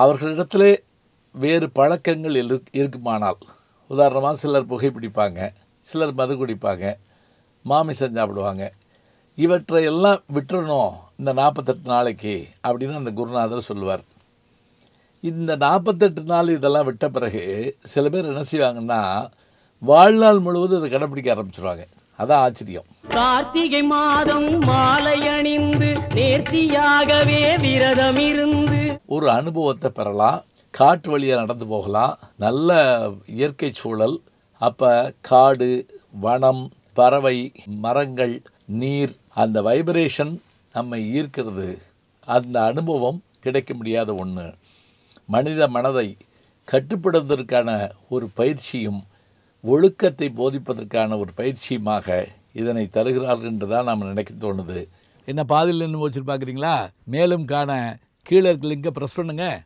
அவர்களிடத்திலே வேறு பழக்கங்கள் இரு இருக்குமானால் உதாரணமாக சிலர் புகைப்பிடிப்பாங்க சிலர் மது குடிப்பாங்க மாமிசம் சாப்பிடுவாங்க இவற்றை எல்லாம் விட்டுறணும் இந்த நாற்பத்தெட்டு நாளைக்கு அப்படின்னு அந்த குருநாதர் சொல்லுவார் இந்த நாற்பத்தெட்டு நாள் இதெல்லாம் விட்ட பிறகு சில பேர் என்ன செய்வாங்கன்னா வாழ்நாள் முழுவதும் இதை கடைப்பிடிக்க ஆரம்பிச்சிருவாங்க அதான் ஆச்சரியம் கார்த்திகை மாதம் மாலை அணிந்து நேர்த்தியாகவே விரதம் இருந்து ஒரு அனுபவத்தை பெறலாம் காட்டு வழியாக நடந்து போகலாம் நல்ல இயற்கை சூழல் அப்போ காடு வனம் பறவை மரங்கள் நீர் அந்த வைப்ரேஷன் நம்மை ஈர்க்கிறது அந்த அனுபவம் கிடைக்க முடியாத ஒன்று மனித மனதை கட்டுப்படுவதற்கான ஒரு பயிற்சியும் ஒழுக்கத்தை போதிப்பதற்கான ஒரு பயிற்சியுமாக இதனை தருகிறார்கள் என்று தான் நாம் நினைக்க தோணுது என்ன பாதியில் நின்று வச்சுட்டு பார்க்குறீங்களா மேலும் காண கீழே இருக்க லிங்கை ப்ரெஸ் பண்ணுங்கள்